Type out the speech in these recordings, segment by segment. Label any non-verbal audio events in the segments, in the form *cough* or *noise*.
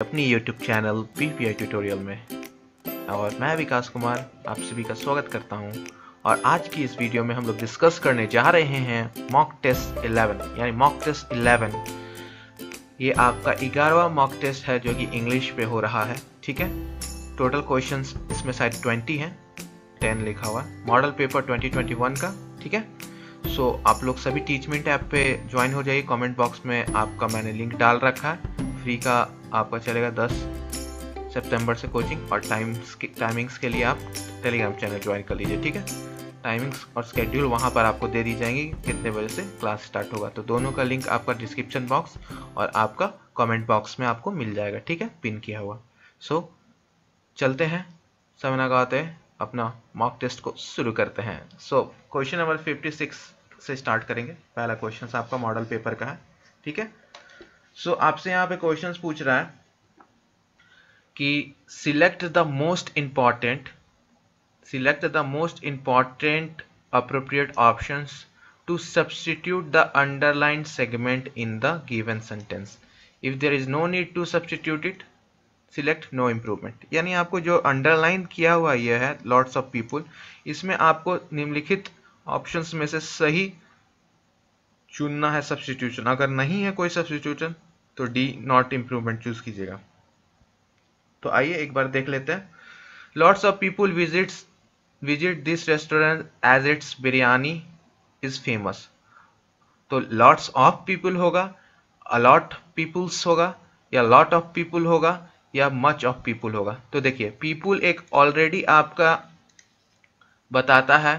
अपनी YouTube channel P tutorial में और मैं विकास कुमार आप सभी का स्वागत करता हूं और आज की इस वीडियो में हम लोग डिस्कस करने जा रहे हैं मॉक टेस्ट 11 यानी मॉक टेस्ट 11 ये आपका ग्यारहवा मॉक टेस्ट है जो कि इंग्लिश पे हो रहा है ठीक है टोटल क्वेश्चन इसमें शायद 20 हैं 10 लिखा हुआ मॉडल पेपर 2021 का ठीक है सो so, आप लोग सभी टीचमेंट ऐप पे ज्वाइन हो जाइए कमेंट बॉक्स में आपका मैंने लिंक डाल रखा है थ्री का आपका चलेगा दस सितंबर से कोचिंग और टाइम्स के टाइमिंग्स के लिए आप टेलीग्राम चैनल ज्वाइन कर लीजिए ठीक है टाइमिंग्स और स्केड्यूल वहाँ पर आपको दे दी जाएंगी कितने बजे से क्लास स्टार्ट होगा तो दोनों का लिंक आपका डिस्क्रिप्शन बॉक्स और आपका कमेंट बॉक्स में आपको मिल जाएगा ठीक है पिन किया हुआ सो so, चलते हैं समय लगाते अपना मॉक टेस्ट को शुरू करते हैं सो क्वेश्चन नंबर फिफ्टी से स्टार्ट करेंगे पहला क्वेश्चन आपका मॉडल पेपर का है ठीक है सो so, आपसे यहाँ पे क्वेश्चन पूछ रहा है कि select the most important select the most important appropriate option to substitute the underline segment in the given sentence if there is no need to substitute it select no improvement यानी आपको जो underline किया हुआ यह है Lord's of people इसमें आपको निम्नलिखित ऑप्शंस में से सही चुनना है सब्सटीट्यूशन अगर नहीं है कोई सब्सटीट्यूशन तो डी नॉट इम्प्रूवमेंट चूज कीजिएगा तो आइए एक बार देख लेते हैं lots of people visits visit this restaurant as it's biryani is famous तो लॉट्स ऑफ पीपुल होगा अलॉट पीपुल्स होगा या लॉट ऑफ पीपुल होगा या मच ऑफ पीपुल होगा तो देखिए पीपुल एक ऑलरेडी आपका बताता है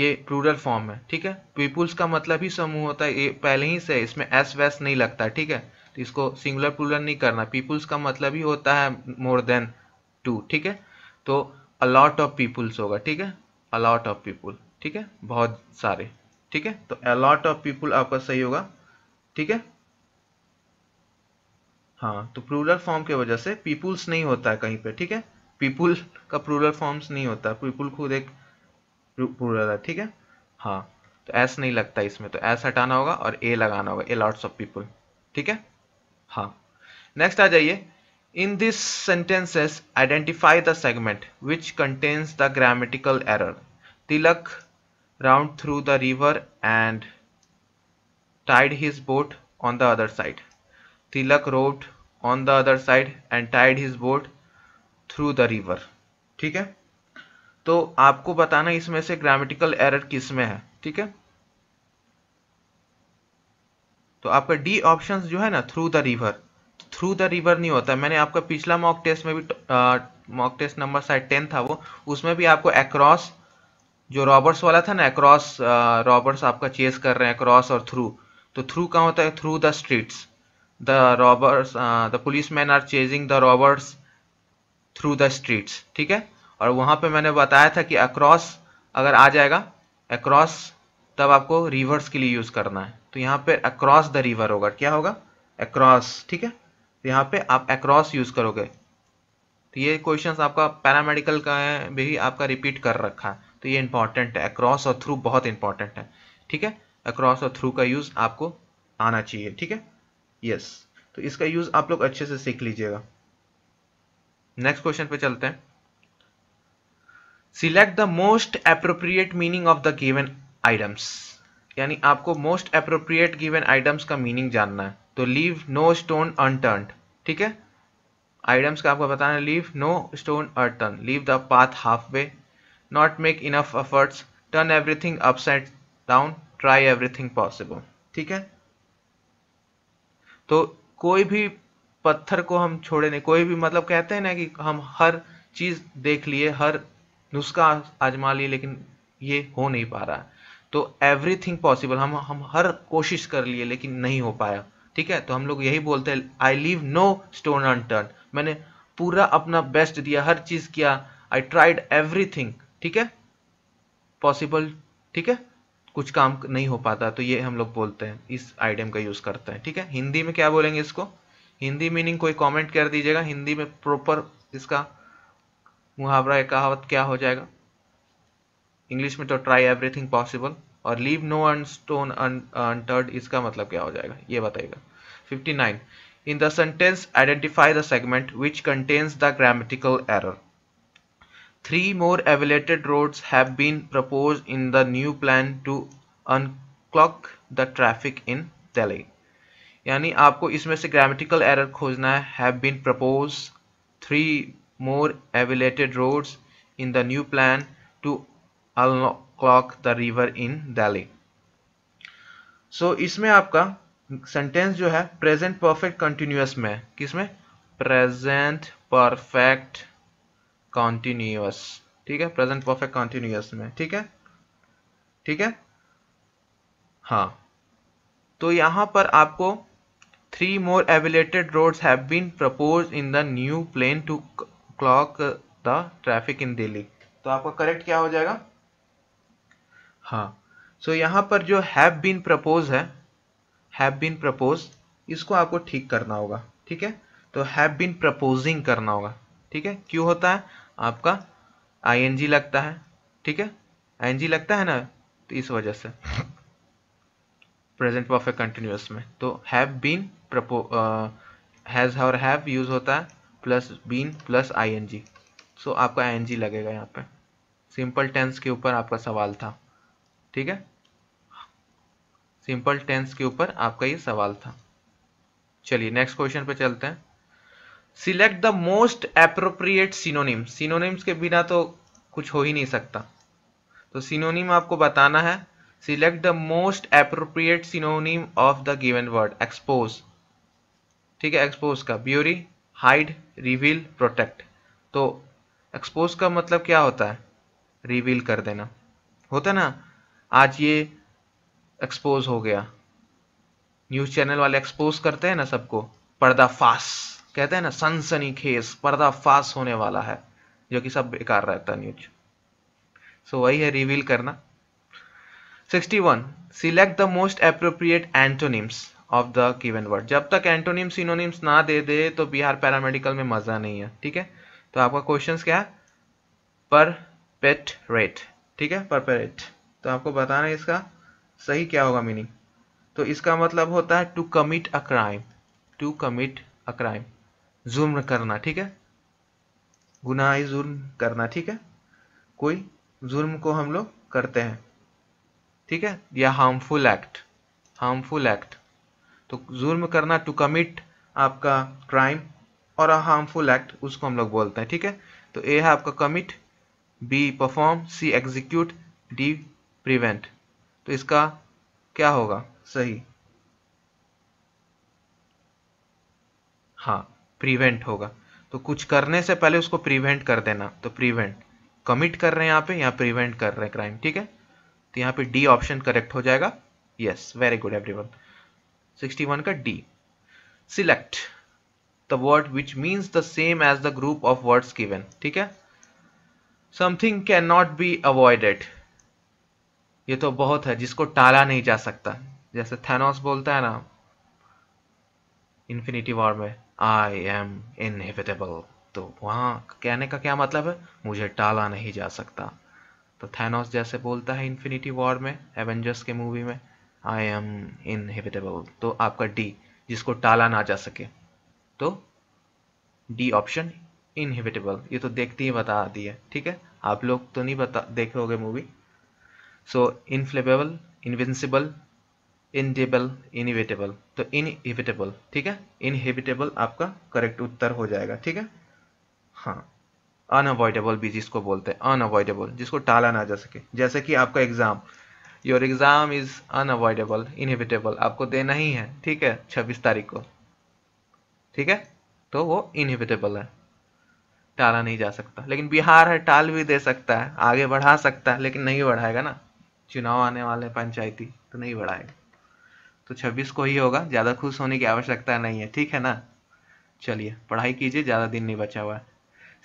ये प्लूरल फॉर्म है ठीक है पीपुल्स का मतलब ही समूह होता है ये पहले ही से इसमें एस वैस नहीं लगता ठीक है तो इसको सिंगुलर प्लूरल नहीं करना पीपुल्स का मतलब ही होता है मोर देन टू ठीक है तो अलॉट ऑफ पीपुल्स होगा ठीक है अलॉट ऑफ पीपुल ठीक है बहुत सारे ठीक है तो अलॉट ऑफ पीपुल आपका सही होगा ठीक है हाँ तो प्रूरल फॉर्म के वजह से पीपुल्स नहीं होता है कहीं पे ठीक है पीपुल का प्रूरल फॉर्म्स नहीं होता पीपुल खुद एक प्लूरल है ठीक है हाँ तो एस नहीं लगता इसमें तो एस हटाना होगा और ए लगाना होगा ए लॉट्स ऑफ पीपुल ठीक है हाँ नेक्स्ट आ जाइए in this sentences identify the segment which contains the grammatical error Tilak round through the river and tied his boat on the other side Tilak rowed on the other side and tied his boat through the river ठीक है तो आपको बताना इसमें से grammatical error किस में है ठीक है तो आपका डी ऑप्शन जो है ना through the river through the river नहीं होता मैंने आपका पिछला मॉक टेस्ट में भी मॉक टेस्ट नंबर शायद टेन था वो उसमें भी आपको एक जो रॉबर्ट्स वाला था ना अक्रॉस रॉबर्ट्स आपका चेस कर रहे हैं अक्रॉस और थ्रू तो थ्रू का होता है through the streets the robbers the police man are chasing the robbers through the streets ठीक है और वहाँ पे मैंने बताया था कि अक्रॉस अगर आ जाएगा अक्रॉस तब आपको रिवर्स के लिए यूज करना है तो यहाँ पे अक्रॉस द रिवर होगा क्या होगा अक्रॉस ठीक है तो यहाँ पे आप अक्रॉस यूज करोगे तो ये क्वेश्चन आपका पैरामेडिकल का है भी आपका रिपीट कर रखा है तो ये इंपॉर्टेंट है अक्रॉस और थ्रू बहुत इंपॉर्टेंट है ठीक है अक्रॉस और थ्रू का यूज आपको आना चाहिए ठीक है यस तो इसका यूज आप लोग अच्छे से सीख लीजिएगा नेक्स्ट क्वेश्चन पे चलते हैं select the most appropriate meaning of the given items यानी आपको मोस्ट अप्रोप्रिएट गिवन आइटम्स का मीनिंग जानना है तो लीव नो स्टोन अनटर्न ठीक है आइटम्स का आपको बताना है leave no stone unturned leave the path half way not make enough efforts turn everything upside down try everything possible ठीक है तो कोई भी पत्थर को हम छोड़े नहीं कोई भी मतलब कहते हैं ना कि हम हर चीज़ देख लिए हर नुस्खा आजमा लिए लेकिन ये हो नहीं पा रहा है तो एवरीथिंग पॉसिबल हम हम हर कोशिश कर लिए लेकिन नहीं हो पाया ठीक है तो हम लोग यही बोलते हैं I leave no stone unturned मैंने पूरा अपना बेस्ट दिया हर चीज किया आई ट्राइड थिंग ठीक है पॉसिबल ठीक है कुछ काम नहीं हो पाता तो ये हम लोग बोलते हैं इस आइडियम का यूज करते हैं ठीक है हिंदी में क्या बोलेंगे इसको हिंदी मीनिंग कोई कमेंट कर दीजिएगा हिंदी में प्रॉपर इसका मुहावरा कहावत क्या हो जाएगा इंग्लिश में तो ट्राई एवरीथिंग पॉसिबल और leave no un stone unturned इसका मतलब क्या हो जाएगा ये बताइएगा 59 in the sentence identify the segment which contains the grammatical error three more elevated roads have been propose in the new plan to unclog the traffic in Delhi यानी आपको इसमें से ग्रामेटिकल एरर खोजना have been propose three more elevated roads in the new plan to unlock the river in Delhi so इसमें आपका sentence जो है present perfect continuous में किसमें प्रेजेंट परफेक्ट कॉन्टिन्यूस ठीक है प्रेजेंट परफेक्ट कॉन्टिन्यूस में ठीक है ठीक है हाँ तो यहां पर आपको three more elevated roads have been propose in the new plan to clog the traffic in Delhi तो आपका करेक्ट क्या हो जाएगा हाँ सो so, यहाँ पर जो हैव बीन प्रपोज है हैव बीन प्रपोज इसको आपको ठीक करना होगा ठीक है तो हैव बीन प्रपोजिंग करना होगा ठीक है क्यों होता है आपका आईएनजी लगता है ठीक है आईएनजी लगता है ना तो इस वजह से प्रेजेंट परफेक्ट कंटिन्यूस में तो हैव बीन प्रपो हैज और हैव यूज होता है plus been plus ING so आपका आईएनजी लगेगा यहाँ पे सिंपल टेंस के ऊपर आपका सवाल था ठीक है सिंपल टेंस के ऊपर आपका ये सवाल था चलिए नेक्स्ट क्वेश्चन पे चलते हैं select the most appropriate synonym synonyms के बिना तो कुछ हो ही नहीं सकता तो सिनोनिम आपको बताना है select the most appropriate synonym of the given word expose ठीक है एक्सपोज का ब्यूरी हाइड रिवील प्रोटेक्ट तो एक्सपोज का मतलब क्या होता है रिवील कर देना होता है ना आज ये एक्सपोज हो गया न्यूज़ चैनल वाले एक्सपोज करते हैं ना सबको पर्दाफाश कहते हैं ना सनसनी खेस पर्दाफाश होने वाला है जो कि सब बेकार रहता है न्यूज सो वही है रिवील करना 61 select the most appropriate antonyms of the given word जब तक एंटोनिम्स इनोनिम्स ना दे दे तो बिहार पैरामेडिकल में मजा नहीं है ठीक है तो आपका क्वेश्चन क्या है पर पेट रेट ठीक है पर पेट तो आपको बताना है इसका सही क्या होगा मीनिंग तो इसका मतलब होता है to commit a crime to commit a crime जुर्म करना ठीक है गुनाह जुर्म करना ठीक है कोई जुर्म को हम लोग करते हैं ठीक है या हार्मफुल एक्ट हार्मफुल एक्ट तो जुर्म करना टू कमिट आपका क्राइम और हार्मफुल एक्ट उसको हम लोग बोलते हैं ठीक है तो ए है आपका commit B perform C execute D prevent तो इसका क्या होगा सही हाँ प्रिवेंट होगा तो कुछ करने से पहले उसको प्रिवेंट कर देना तो प्रिवेंट कमिट कर रहे हैं यहाँ पे या प्रिवेंट कर रहे हैं क्राइम ठीक है तो यहाँ पे डी ऑप्शन करेक्ट हो जाएगा यस वेरी गुड एवरीवन 61 का D select the word which means the same as the group of words given ठीक है something can not be avoided ये तो बहुत है जिसको टाला नहीं जा सकता जैसे थेनोस बोलता है ना इन्फिनिटी वॉर में आई एम इनहिबिटेबल तो वहाँ कहने का क्या मतलब है मुझे टाला नहीं जा सकता तो थेनोस जैसे बोलता है इन्फिनिटी वॉर में एवेंजर्स के मूवी में आई एम इनहिबिटेबल तो आपका डी जिसको टाला ना जा सके तो डी ऑप्शन इनहिबिटेबल ये तो देखते ही बता दिए ठीक है आप लोग तो नहीं बता देखे movie so inflammable invincible indelible inevitable तो इनहिबिटेबल ठीक है इनहिबिटेबल आपका करेक्ट उत्तर हो जाएगा ठीक है हाँ अनअवॉइडेबल भी जिसको बोलते हैं अनअवॉइडेबल जिसको टाला ना जा सके जैसे कि आपका exam your exam is unavoidable inevitable आपको देना ही है ठीक है छब्बीस तारीख को ठीक है तो वो इनहिबिटेबल है टाला नहीं जा सकता लेकिन बिहार है टाल भी दे सकता है आगे बढ़ा सकता है लेकिन नहीं बढ़ाएगा ना चुनाव आने वाले हैं पंचायती तो नहीं बढ़ाएगा तो 26 को ही होगा ज़्यादा खुश होने की आवश्यकता नहीं है ठीक है ना चलिए पढ़ाई कीजिए ज़्यादा दिन नहीं बचा हुआ है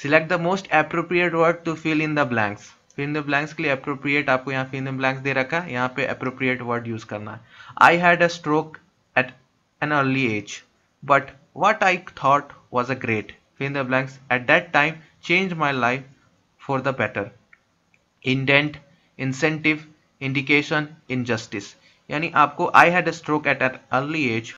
select the most appropriate word to fill in the blanks fill in the blanks के लिए अप्रोप्रिएट आपको यहाँ फिल इन ब्लैंक्स दे रखा है यहाँ पे अप्रोप्रिएट वर्ड यूज़ करना है I had a stroke at an early age but what I thought was a great fill in the blanks at that time change my life for the better indent incentive indication injustice यानी आपको I had stroke at at early age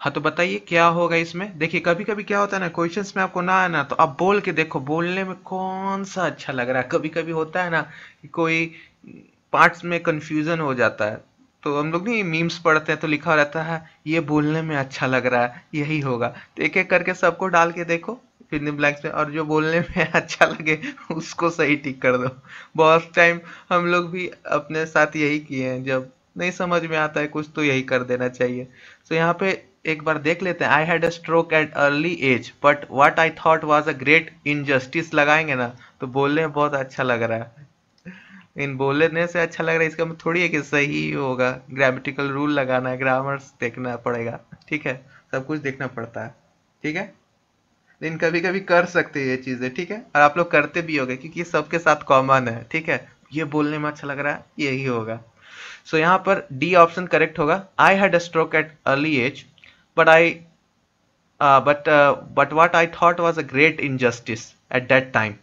हाँ तो बताइए क्या होगा इसमें देखिए कभी कभी क्या होता है ना क्वेश्चन में आपको ना आना तो आप बोल के देखो बोलने में कौन सा अच्छा लग रहा है कभी कभी होता है ना कि कोई पार्ट्स में कन्फ्यूज़न हो जाता है तो हम लोग नहीं मीम्स पढ़ते हैं तो लिखा रहता है ये बोलने में अच्छा लग रहा है यही होगा तो एक एक करके सबको डाल के देखो फिर इन ब्लैंक्स में और जो बोलने में *laughs* अच्छा लगे उसको सही ठीक कर दो बहुत टाइम हम लोग भी अपने साथ यही किए हैं जब नहीं समझ में आता है कुछ तो यही कर देना चाहिए सो so, यहाँ पे एक बार देख लेते हैं I had a stroke at early age but what I thought was a great injustice लगाएंगे ना तो बोलने में बहुत अच्छा लग रहा है इन बोलने से अच्छा लग रहा है इसका मैं मतलब थोड़ी है कि सही होगा ग्रामेटिकल रूल लगाना है ग्रामर्स देखना पड़ेगा ठीक है सब कुछ देखना पड़ता है ठीक है लेकिन कभी कभी कर सकते ये चीज़ें ठीक है और आप लोग करते भी होगे क्योंकि सबके साथ कॉमन है ठीक है ये बोलने में अच्छा लग रहा है यही होगा सो so, यहाँ पर डी ऑप्शन करेक्ट होगा I had a stroke at early age but I but but what I thought was a great injustice at that time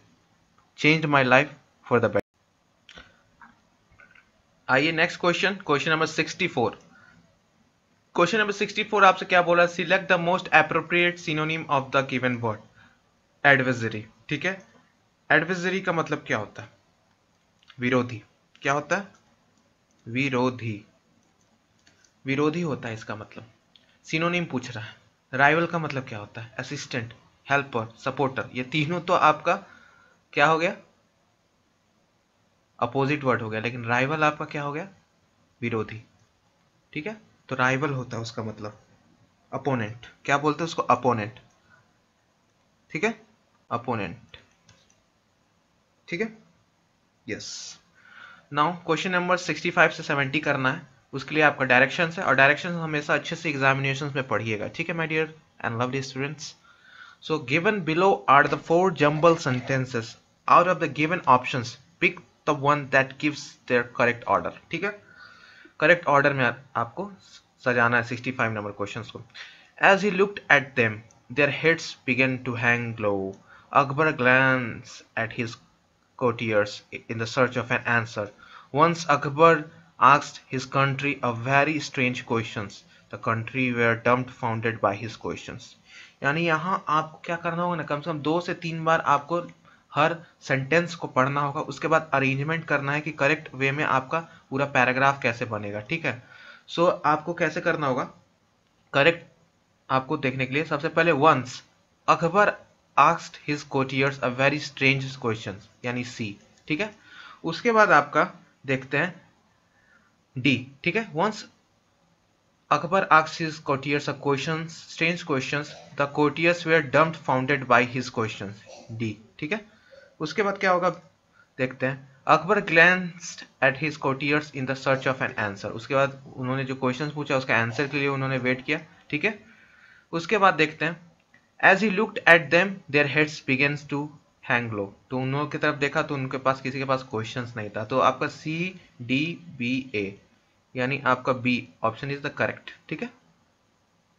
change my life for the better आइए next question question number sixty four question number 64 आपसे क्या बोला select the most appropriate synonym of the given word advisory ठीक है advisory का मतलब क्या होता है विरोधी क्या होता है विरोधी विरोधी होता है इसका मतलब सिनोनिम पूछ रहा है राइवल का मतलब क्या होता है असिस्टेंट हेल्पर सपोर्टर ये तीनों तो आपका क्या हो गया अपोजिट वर्ड हो गया लेकिन राइवल आपका क्या हो गया विरोधी ठीक है तो राइवल होता है उसका मतलब अपोनेंट क्या बोलते हैं उसको अपोनेंट ठीक है अपोनेंट ठीक है यस नाउ क्वेश्चन नंबर 65 से 70 करना है उसके लिए आपका डायरेक्शन है और डायरेक्शन हमेशा अच्छे से एग्जामिनेशन में पढ़िएगा ठीक है my dear and lovely students so given below are the four jumble sentences out of the given options pick the one that gives their correct order ठीक है करेक्ट ऑर्डर में आपको सजाना है 65 नंबर क्वेश्चंस को as he looked at them their heads began to hang low Akbar glance at his courtiers in the search of an answer once Akbar asked his country a very strange question the country were dumbfounded by his question यानी यहाँ आपको क्या करना होगा ना कम से कम दो से तीन बार आपको हर सेंटेंस को पढ़ना होगा उसके बाद अरेंजमेंट करना है कि करेक्ट वे में आपका पूरा पैराग्राफ कैसे बनेगा ठीक है सो so, आपको कैसे करना होगा करेक्ट आपको देखने के लिए सबसे पहले once Akbar asked his courtiers a very strange question यानी सी ठीक है उसके बाद आपका देखते हैं डी ठीक है once Akbar asks his courtiers a question strange question the courtiers were dumbfounded by his question D ठीक है उसके बाद क्या होगा देखते हैं Akbar glanced at his courtiers in the search of an answer उसके बाद उन्होंने जो क्वेश्चन पूछा उसका आंसर के लिए उन्होंने वेट किया ठीक है उसके बाद देखते हैं as he looked at them their heads begins to hang low तो उन लोगों की तरफ देखा तो उनके पास किसी के पास क्वेश्चन नहीं था तो आपका सी डी बी ए यानी आपका B option is the correct ठीक है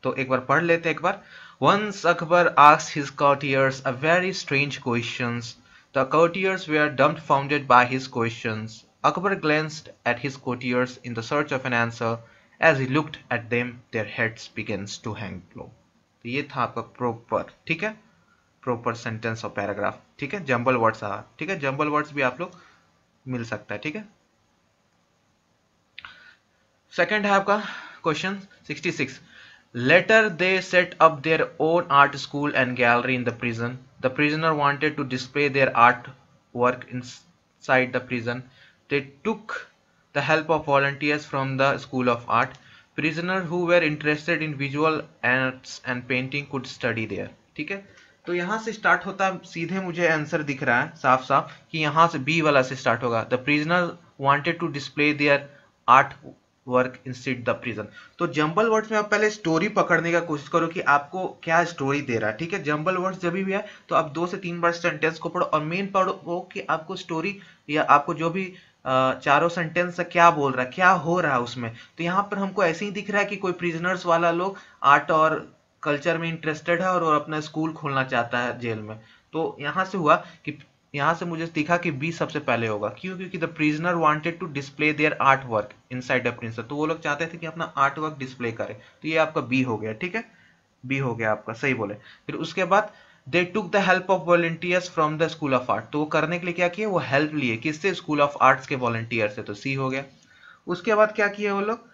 तो एक बार पढ़ लेते हैं एक बार once Akbar ask his courtiers a very strange questions The courtiers were dumbfounded by his questions. Akbar glanced at his courtiers in the search of an answer. As he looked at them, their heads began to hang low. तो ये था आपका proper ठीक है Proper sentence or paragraph ठीक है Jumble words आ ठीक है Jumble words भी आप लोग मिल सकता है ठीक है Second है आपका question 66 Later, they set up their own art school and gallery in the prison. The prisoner wanted to display their artwork inside the prison. They took the help of volunteers from the School of Art. Prisoners who were interested in visual arts and painting could study there. ठीक है तो यहाँ से start होता सीधे मुझे answer दिख रहा है साफ साफ कि यहाँ से बी वाला से स्टार्ट होगा the prisoner wanted to display their art work instead the prison तो जम्बल वर्ड्स में आप पहले स्टोरी पकड़ने का कोशिश करो कि आपको क्या स्टोरी दे रहा है ठीक है जम्बल वर्ड्स जब भी है तो आप दो से तीन बार सेंटेंस को पढ़ो और मेन पढ़ो कि आपको स्टोरी या आपको जो भी चारों सेंटेंस क्या बोल रहा है क्या हो रहा है उसमें तो यहाँ पर हमको ऐसे ही दिख रहा है कि कोई प्रिजनर्स वाला लोग आर्ट और कल्चर में इंटरेस्टेड है और, और अपना स्कूल खोलना चाहता है जेल में तो यहाँ से हुआ कि यहां से मुझे दिखा कि बी सबसे पहले होगा क्यों क्योंकि the prisoner wanted to display their art work inside the prison तो वो लोग चाहते थे कि अपना आर्ट वर्क डिस्प्ले करे तो ये आपका बी हो गया ठीक है बी हो गया आपका सही बोले फिर उसके बाद they took the help of volunteers from the school of art तो वो करने के लिए क्या किए वो हेल्प लिए किससे स्कूल ऑफ आर्ट्स के वॉलेंटियर से तो सी हो गया उसके बाद क्या किए वो लोग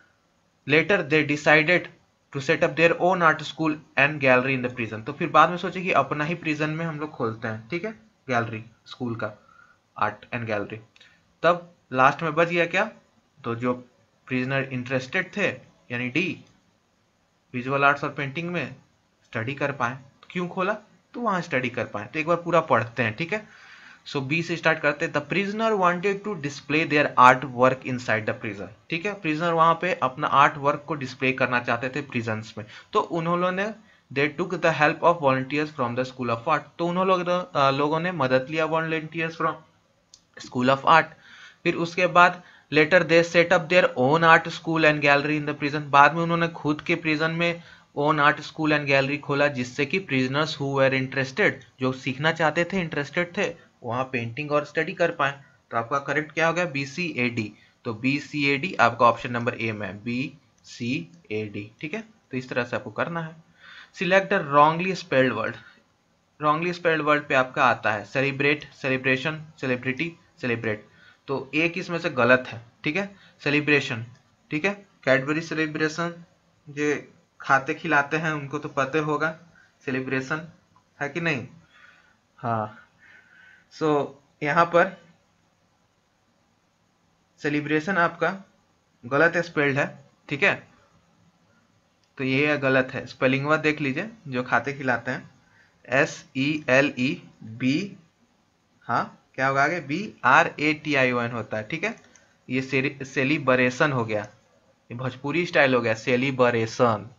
later they decided to set up their own art school and gallery in the prison तो फिर बाद में सोचे कि अपना ही प्रिजन में हम लोग खोलते हैं ठीक है गैलरी स्कूल का आर्ट एंड गैलरी तब लास्ट में बच गया क्या तो जो प्रिजनर इंटरेस्टेड थे यानी डी विजुअल आर्ट्स और पेंटिंग में स्टडी कर पाए तो क्यों खोला तो वहां स्टडी कर पाए तो एक बार पूरा पढ़ते हैं ठीक है सो बी से स्टार्ट करते हैं the prisoner wanted to display their art work inside the prison ठीक है प्रिजनर वहां पे अपना आर्ट वर्क को डिस्प्ले करना चाहते थे प्रिजन्स में तो उन्होंने they took the help of volunteers from the school of art तो उन लोगों ने मदद लिया volunteers from school of art फिर उसके बाद later they up their own art school and gallery in the prison बाद में उन्होंने खुद के प्रिजन में own art school and gallery खोला जिससे कि प्रिजनर्स हु वर इंटरेस्टेड जो सीखना चाहते थे इंटरेस्टेड थे वहाँ पेंटिंग और स्टडी कर पाए तो आपका करेक्ट क्या हो गया बी सी ए डी तो बी सी ए डी आपका ऑप्शन नंबर ए में बी सी ए डी ठीक है तो इस तरह से आपको करना है select the wrongly spelled word wrongly spelled word पे आपका आता है सेलिब्रेट सेलिब्रेशन सेलिब्रिटी सेलिब्रेट तो एक इसमें से गलत है ठीक है सेलिब्रेशन ठीक है कैडबरी सेलिब्रेशन ये खाते खिलाते हैं उनको तो पता होगा सेलिब्रेशन है कि नहीं हाँ सो so, यहाँ पर सेलिब्रेशन आपका गलत स्पेल्ड है ठीक है तो ये गलत है स्पेलिंग वर्ड देख लीजिए जो खाते खिलाते हैं S E L E B हाँ क्या होगा आगे B R A T I O N होता है ठीक है ये सेलिब्रेशन हो गया ये भोजपुरी स्टाइल हो गया सेलिब्रेशन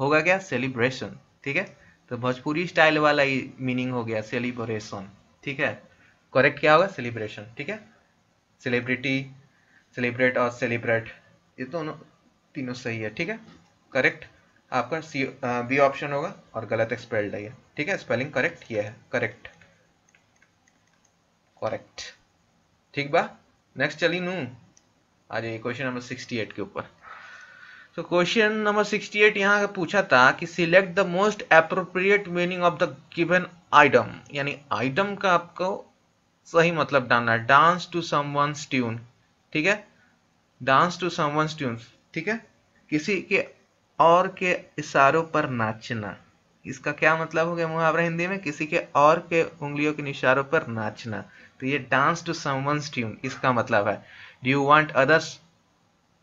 होगा क्या सेलिब्रेशन ठीक है तो भोजपुरी स्टाइल वाला ही मीनिंग हो गया सेलिब्रेशन ठीक है करेक्ट क्या होगा सेलिब्रेशन ठीक है सेलिब्रिटी सेलिब्रेट और सेलिब्रेट ये दोनों तीनों सही है ठीक है करेक्ट आपका सी बी ऑप्शन होगा और गलत स्पेल्ड है ये ठीक है स्पेलिंग करेक्ट ये है करेक्ट करेक्ट ठीक बा नेक्स्ट चली नू आ जाइए क्वेश्चन नंबर 68 के ऊपर तो क्वेश्चन नंबर 68 यहाँ पूछा था कि select the most appropriate meaning of the given item यानी आइटम का आपको सही मतलब डालना है डांस टू समवंस ट्यून ठीक है डांस टू समवंस ट्यून ठीक है किसी के और के इशारों पर नाचना इसका क्या मतलब हो गया मुहावरा हिंदी में किसी के और के उंगलियों के इशारों पर नाचना तो ये डांस टू समवंस ट्यून इसका मतलब है do you want others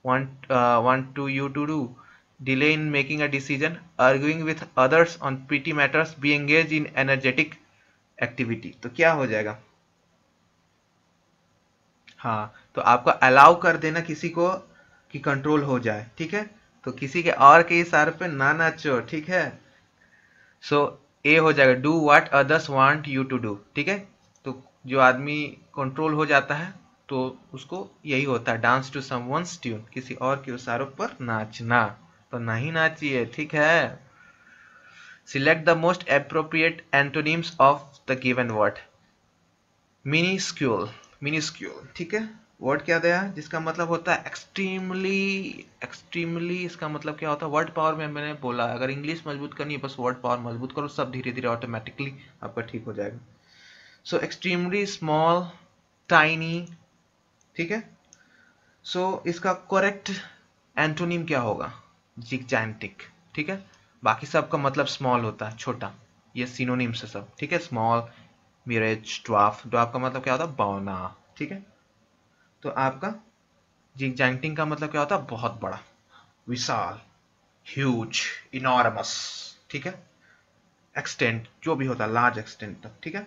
want want to you to do delay in making a decision arguing with others on petty matters be engage in energetic activity तो क्या हो जाएगा हाँ तो आपका अलाउ कर देना किसी को कि कंट्रोल हो जाए ठीक है तो किसी के और के इशारे पे ना नाचो ठीक है सो so, ए हो जाएगा do what others want you to do ठीक है तो जो आदमी कंट्रोल हो जाता है तो उसको यही होता है डांस टू समवंस ट्यून किसी और के इशारों पर नाचना तो नहीं नाचिए ठीक है select the most appropriate antonyms of the given word miniscule ठीक है वर्ड क्या दिया जिसका मतलब होता है एक्सट्रीमली एक्सट्रीमली इसका मतलब क्या होता है वर्ड पावर में मैंने बोला अगर इंग्लिश मजबूत करनी है बस वर्ड पावर मजबूत करो सब धीरे धीरे ऑटोमेटिकली आपका ठीक हो जाएगा सो एक्सट्रीमली स्मॉल टाइनी ठीक है सो so, इसका करेक्ट एंटोनिम क्या होगा जैंटिक ठीक है बाकी सब का मतलब स्मॉल होता है छोटा ये सिनोनिम्स है सब ठीक है स्मॉल मिरेज ड्वाफ ड्वाफ का मतलब क्या होता है बौना ठीक है तो आपका जैंगटिंग का मतलब क्या होता है बहुत बड़ा विशाल ह्यूज इनॉर्मस ठीक है एक्सटेंट जो भी होता है लार्ज एक्सटेंट तक ठीक है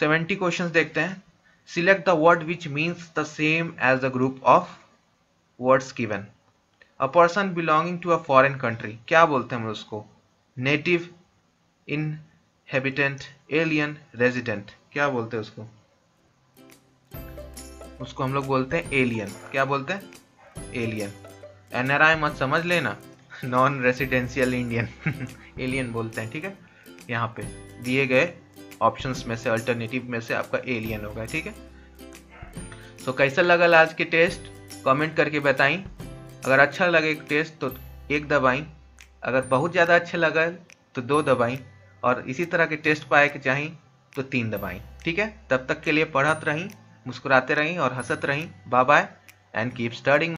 सेवेंटी क्वेश्चन देखते हैं select the word which means the same as the group of words given a person belonging to a foreign country क्या बोलते हैं हम उसको नेटिव इनहेबिटेंट एलियन रेजिडेंट क्या बोलते हैं उसको उसको हम लोग बोलते हैं एलियन क्या बोलते हैं एलियन आई मत समझ लेना नॉन रेसिडेंशियल इंडियन *laughs* एलियन बोलते हैं ठीक है यहाँ पे दिए गए ऑप्शंस में से अल्टरनेटिव में से आपका एलियन होगा ठीक है सो कैसा लगा आज के टेस्ट कमेंट करके बताएं अगर अच्छा लगे टेस्ट तो एक दबाएं अगर बहुत ज़्यादा अच्छे लगा तो दो दबाएं और इसी तरह के टेस्ट पाए के चाहें तो तीन दबाएं ठीक है तब तक के लिए पढ़त रहें मुस्कुराते रहें और हंसत रहें bye bye and keep studying